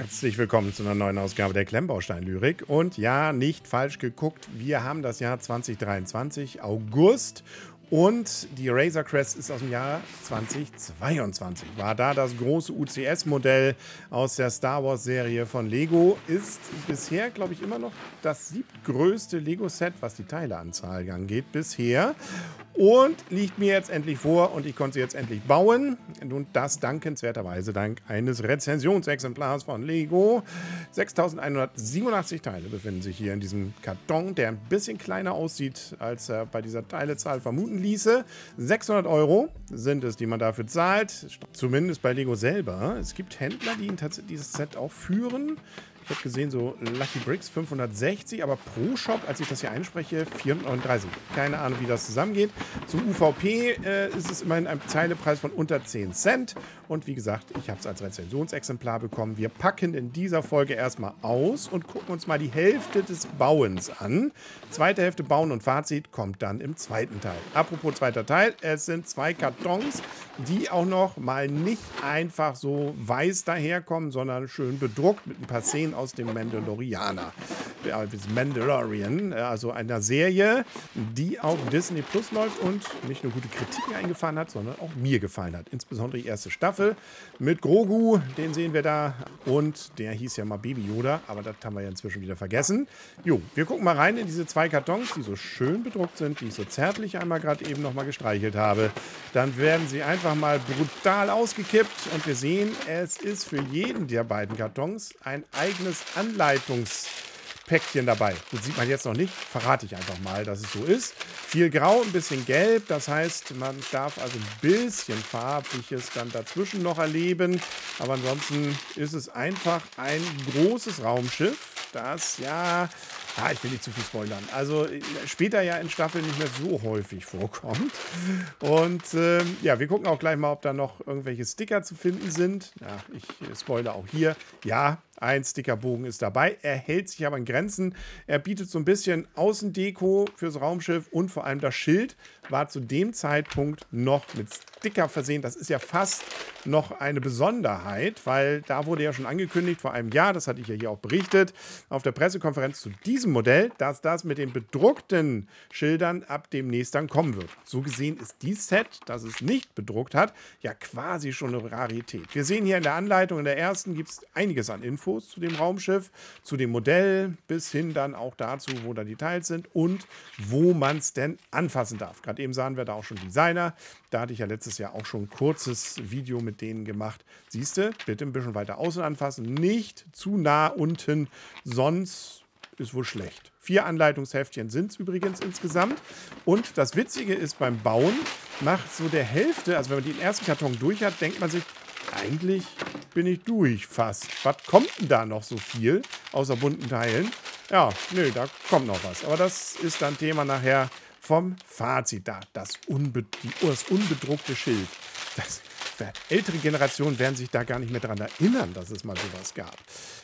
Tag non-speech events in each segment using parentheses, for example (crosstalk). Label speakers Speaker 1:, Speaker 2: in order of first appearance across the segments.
Speaker 1: Herzlich willkommen zu einer neuen Ausgabe der Klemmbaustein-Lyrik. Und ja, nicht falsch geguckt, wir haben das Jahr 2023, August. Und die Razor Crest ist aus dem Jahr 2022. War da das große UCS-Modell aus der Star Wars-Serie von Lego. Ist bisher, glaube ich, immer noch das siebtgrößte Lego-Set, was die Teileanzahl angeht, bisher. Und liegt mir jetzt endlich vor und ich konnte sie jetzt endlich bauen. Und das dankenswerterweise dank eines Rezensionsexemplars von Lego. 6187 Teile befinden sich hier in diesem Karton, der ein bisschen kleiner aussieht, als er bei dieser Teilezahl vermuten ließe. 600 Euro sind es, die man dafür zahlt. Zumindest bei Lego selber. Es gibt Händler, die dieses Set auch führen gerade gesehen, so Lucky Bricks 560, aber pro Shop, als ich das hier einspreche, 439. Keine Ahnung, wie das zusammengeht. Zum UVP äh, ist es immerhin ein Zeilepreis von unter 10 Cent. Und wie gesagt, ich habe es als Rezensionsexemplar bekommen. Wir packen in dieser Folge erstmal aus und gucken uns mal die Hälfte des Bauens an. Zweite Hälfte Bauen und Fazit kommt dann im zweiten Teil. Apropos zweiter Teil, es sind zwei Kartons, die auch noch mal nicht einfach so weiß daherkommen, sondern schön bedruckt mit ein paar Szenen aus dem Mandalorianer. Mandalorian, äh, also einer Serie, die auf Disney Plus läuft und nicht nur gute Kritiken eingefahren hat, sondern auch mir gefallen hat. Insbesondere die erste Staffel mit Grogu, den sehen wir da. Und der hieß ja mal Baby Yoda, aber das haben wir ja inzwischen wieder vergessen. Jo, wir gucken mal rein in diese zwei Kartons, die so schön bedruckt sind, die ich so zärtlich einmal gerade eben nochmal gestreichelt habe. Dann werden sie einfach mal brutal ausgekippt und wir sehen, es ist für jeden der beiden Kartons ein eigenes Anleitungs- Päckchen dabei. Das sieht man jetzt noch nicht, verrate ich einfach mal, dass es so ist. Viel Grau, ein bisschen Gelb, das heißt, man darf also ein bisschen Farbliches dann dazwischen noch erleben. Aber ansonsten ist es einfach ein großes Raumschiff, das ja Ah, ich will nicht zu viel spoilern. Also äh, später ja in Staffeln nicht mehr so häufig vorkommt. Und ähm, ja, wir gucken auch gleich mal, ob da noch irgendwelche Sticker zu finden sind. Ja, ich äh, spoilere auch hier. Ja, ein Stickerbogen ist dabei. Er hält sich aber in Grenzen. Er bietet so ein bisschen Außendeko fürs Raumschiff und vor allem das Schild war zu dem Zeitpunkt noch mit Sticker versehen. Das ist ja fast noch eine Besonderheit, weil da wurde ja schon angekündigt vor einem Jahr, das hatte ich ja hier auch berichtet, auf der Pressekonferenz zu diesem Modell, dass das mit den bedruckten Schildern ab demnächst dann kommen wird. So gesehen ist dieses Set, das es nicht bedruckt hat, ja quasi schon eine Rarität. Wir sehen hier in der Anleitung, in der ersten gibt es einiges an Infos zu dem Raumschiff, zu dem Modell, bis hin dann auch dazu, wo da die Teils sind und wo man es denn anfassen darf. Gerade eben sahen wir da auch schon Designer. Da hatte ich ja letztes Jahr auch schon ein kurzes Video mit mit denen gemacht. Siehst du, bitte ein bisschen weiter außen anfassen, nicht zu nah unten, sonst ist wohl schlecht. Vier Anleitungsheftchen sind es übrigens insgesamt. Und das Witzige ist, beim Bauen macht so der Hälfte, also wenn man den ersten Karton durch hat, denkt man sich, eigentlich bin ich durch fast. Was kommt denn da noch so viel außer bunten Teilen? Ja, nö, da kommt noch was. Aber das ist dann Thema nachher vom Fazit da. Das, unbe das unbedruckte Schild. Das ältere Generationen werden sich da gar nicht mehr daran erinnern, dass es mal sowas gab.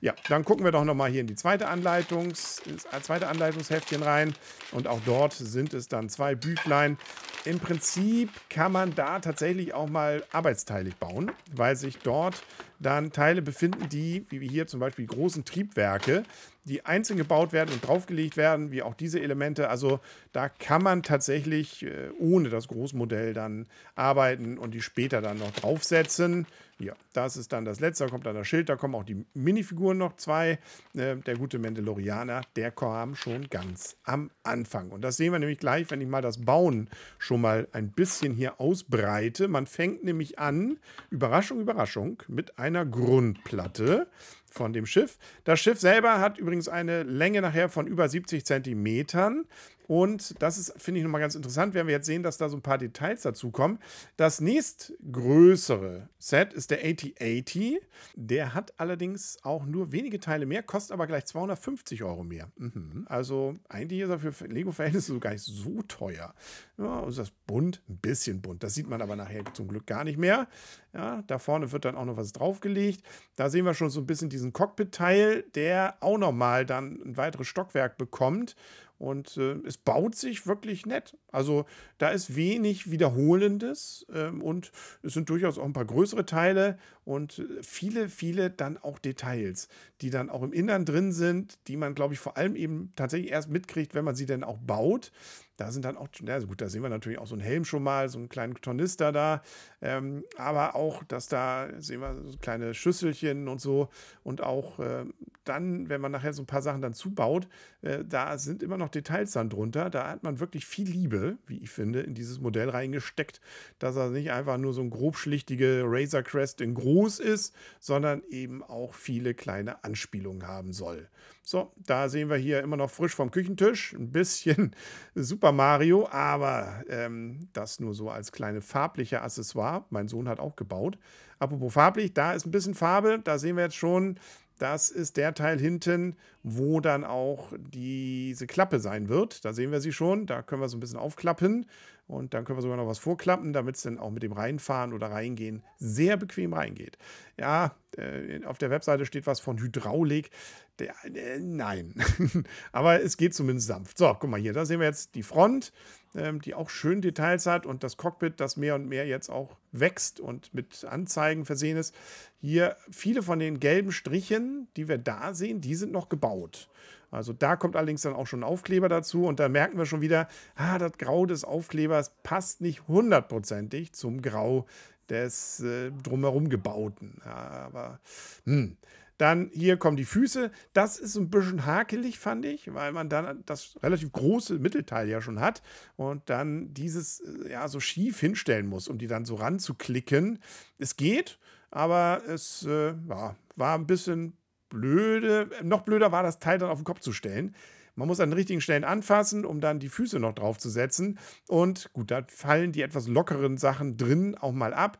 Speaker 1: Ja, dann gucken wir doch nochmal hier in die zweite, Anleitungs, äh, zweite Anleitungsheftchen rein. Und auch dort sind es dann zwei Büchlein. Im Prinzip kann man da tatsächlich auch mal arbeitsteilig bauen, weil sich dort dann Teile befinden, die, wie wir hier zum Beispiel großen Triebwerke, die einzeln gebaut werden und draufgelegt werden, wie auch diese Elemente. Also da kann man tatsächlich äh, ohne das Großmodell dann arbeiten und die später dann noch draufsetzen. Ja, das ist dann das letzte. Da kommt dann das Schild. Da kommen auch die Minifiguren noch zwei. Äh, der gute Mandalorianer, der kam schon ganz am Anfang. Und das sehen wir nämlich gleich, wenn ich mal das Bauen schon mal ein bisschen hier ausbreite. Man fängt nämlich an, Überraschung, Überraschung, mit einer Grundplatte von dem Schiff. Das Schiff selber hat übrigens eine Länge nachher von über 70 Zentimetern. Und das ist, finde ich, nochmal ganz interessant, werden wir jetzt sehen, dass da so ein paar Details dazu kommen. Das nächstgrößere Set ist der 8080. Der hat allerdings auch nur wenige Teile mehr, kostet aber gleich 250 Euro mehr. Mhm. Also eigentlich ist er für Lego-Verhältnisse so gar nicht so teuer. Ja, und das bunt, ein bisschen bunt. Das sieht man aber nachher zum Glück gar nicht mehr. Ja, da vorne wird dann auch noch was draufgelegt. Da sehen wir schon so ein bisschen diesen Cockpit-Teil, der auch nochmal dann ein weiteres Stockwerk bekommt und äh, es baut sich wirklich nett. Also da ist wenig Wiederholendes ähm, und es sind durchaus auch ein paar größere Teile und viele, viele dann auch Details, die dann auch im Innern drin sind, die man, glaube ich, vor allem eben tatsächlich erst mitkriegt, wenn man sie dann auch baut. Da sind dann auch, na also gut, da sehen wir natürlich auch so einen Helm schon mal, so einen kleinen Tornister da, ähm, aber auch, dass da sehen wir so kleine Schüsselchen und so und auch äh, dann, wenn man nachher so ein paar Sachen dann zubaut, äh, da sind immer noch Details dann drunter, da hat man wirklich viel Liebe wie ich finde, in dieses Modell reingesteckt, dass er nicht einfach nur so ein grobschlichtige Razor Crest in groß ist, sondern eben auch viele kleine Anspielungen haben soll. So, da sehen wir hier immer noch frisch vom Küchentisch, ein bisschen (laughs) Super Mario, aber ähm, das nur so als kleine farbliche Accessoire. Mein Sohn hat auch gebaut. Apropos farblich, da ist ein bisschen Farbe, da sehen wir jetzt schon, das ist der Teil hinten, wo dann auch diese Klappe sein wird. Da sehen wir sie schon. Da können wir so ein bisschen aufklappen. Und dann können wir sogar noch was vorklappen, damit es dann auch mit dem Reinfahren oder Reingehen sehr bequem reingeht. Ja, äh, auf der Webseite steht was von Hydraulik. Der, äh, nein, (laughs) aber es geht zumindest sanft. So, guck mal hier, da sehen wir jetzt die Front, ähm, die auch schön Details hat und das Cockpit, das mehr und mehr jetzt auch wächst und mit Anzeigen versehen ist. Hier viele von den gelben Strichen, die wir da sehen, die sind noch gebaut. Also da kommt allerdings dann auch schon ein Aufkleber dazu und da merken wir schon wieder, ah, das Grau des Aufklebers passt nicht hundertprozentig zum Grau des äh, drumherum gebauten. Ja, aber hm. Dann hier kommen die Füße. Das ist ein bisschen hakelig, fand ich, weil man dann das relativ große Mittelteil ja schon hat und dann dieses äh, ja so schief hinstellen muss, um die dann so ranzuklicken. Es geht, aber es äh, war, war ein bisschen blöde, noch blöder war das Teil dann auf den Kopf zu stellen. Man muss an den richtigen Stellen anfassen, um dann die Füße noch drauf zu setzen. Und gut, da fallen die etwas lockeren Sachen drin auch mal ab.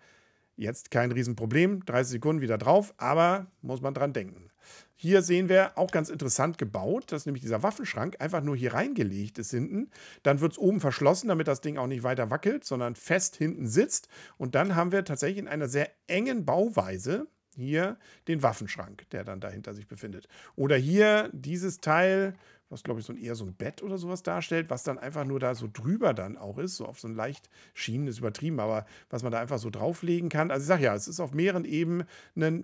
Speaker 1: Jetzt kein Riesenproblem, 30 Sekunden wieder drauf, aber muss man dran denken. Hier sehen wir auch ganz interessant gebaut, dass nämlich dieser Waffenschrank einfach nur hier reingelegt ist hinten. Dann wird es oben verschlossen, damit das Ding auch nicht weiter wackelt, sondern fest hinten sitzt. Und dann haben wir tatsächlich in einer sehr engen Bauweise, hier den Waffenschrank, der dann dahinter sich befindet. Oder hier dieses Teil, was glaube ich so ein, eher so ein Bett oder sowas darstellt, was dann einfach nur da so drüber dann auch ist, so auf so ein leicht Schienen ist übertrieben, aber was man da einfach so drauflegen kann. Also ich sage ja, es ist auf mehreren Ebenen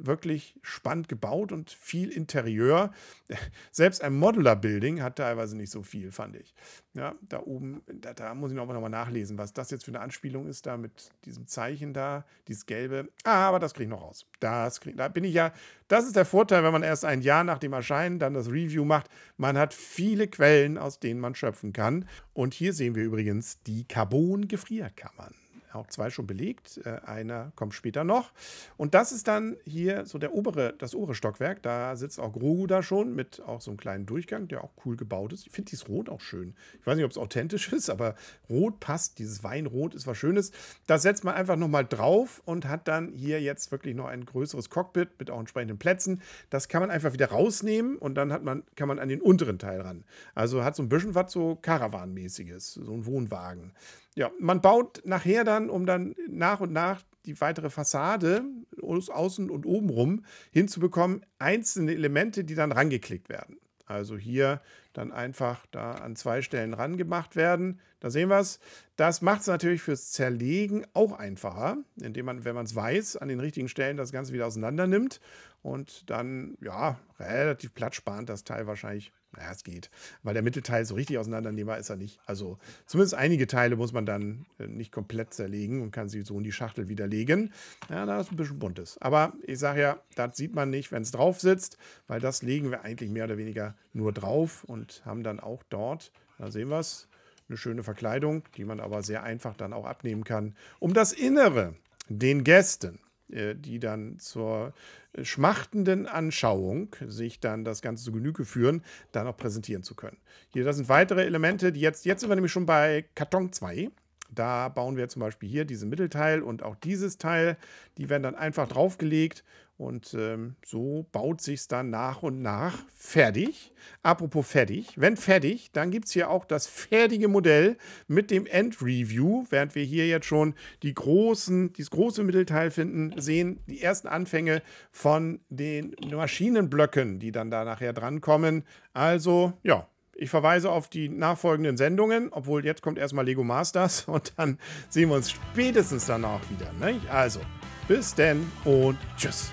Speaker 1: wirklich spannend gebaut und viel Interieur. (laughs) Selbst ein Modular Building hat teilweise nicht so viel, fand ich. Ja, da oben, da, da muss ich nochmal noch nachlesen, was das jetzt für eine Anspielung ist, da mit diesem Zeichen da, dieses gelbe. Ah, aber das kriege ich noch raus. Das krieg, da bin ich ja, das ist der Vorteil, wenn man erst ein Jahr nach dem Erscheinen dann das Review macht. Man hat viele Quellen, aus denen man schöpfen kann. Und hier sehen wir übrigens die Carbon-Gefrierkammern auch zwei schon belegt. Äh, einer kommt später noch. Und das ist dann hier so der obere, das obere Stockwerk. Da sitzt auch Grogu da schon mit auch so einem kleinen Durchgang, der auch cool gebaut ist. Ich finde dieses Rot auch schön. Ich weiß nicht, ob es authentisch (laughs) ist, aber Rot passt. Dieses Weinrot ist was Schönes. Das setzt man einfach nochmal drauf und hat dann hier jetzt wirklich noch ein größeres Cockpit mit auch entsprechenden Plätzen. Das kann man einfach wieder rausnehmen und dann hat man, kann man an den unteren Teil ran. Also hat so ein bisschen was so Caravan-mäßiges, so ein Wohnwagen. Ja, man baut nachher dann, um dann nach und nach die weitere Fassade außen und oben rum hinzubekommen, einzelne Elemente, die dann rangeklickt werden. Also hier dann einfach da an zwei Stellen rangemacht werden. Da sehen wir es. Das macht es natürlich fürs Zerlegen auch einfacher, indem man, wenn man es weiß, an den richtigen Stellen das Ganze wieder auseinander nimmt und dann, ja, relativ platzsparend das Teil wahrscheinlich naja, es geht. Weil der Mittelteil so richtig auseinandernehmbar ist er nicht. Also zumindest einige Teile muss man dann äh, nicht komplett zerlegen und kann sie so in die Schachtel widerlegen. Ja, da ist ein bisschen buntes. Aber ich sage ja, das sieht man nicht, wenn es drauf sitzt, weil das legen wir eigentlich mehr oder weniger nur drauf und haben dann auch dort, da sehen wir es, eine schöne Verkleidung, die man aber sehr einfach dann auch abnehmen kann, um das Innere den Gästen äh, die dann zur äh, schmachtenden Anschauung sich dann das Ganze zu Genüge führen, dann auch präsentieren zu können. Hier, das sind weitere Elemente, die jetzt, jetzt sind wir nämlich schon bei Karton 2. Da bauen wir zum Beispiel hier diesen Mittelteil und auch dieses Teil. Die werden dann einfach draufgelegt und ähm, so baut sich es dann nach und nach fertig. Apropos fertig, wenn fertig, dann gibt es hier auch das fertige Modell mit dem End-Review, während wir hier jetzt schon die großen, dieses große Mittelteil finden, sehen die ersten Anfänge von den Maschinenblöcken, die dann da nachher drankommen. Also, ja, ich verweise auf die nachfolgenden Sendungen, obwohl jetzt kommt erstmal Lego Masters (laughs) und dann sehen wir uns spätestens danach wieder. Ne? Also, bis denn und tschüss.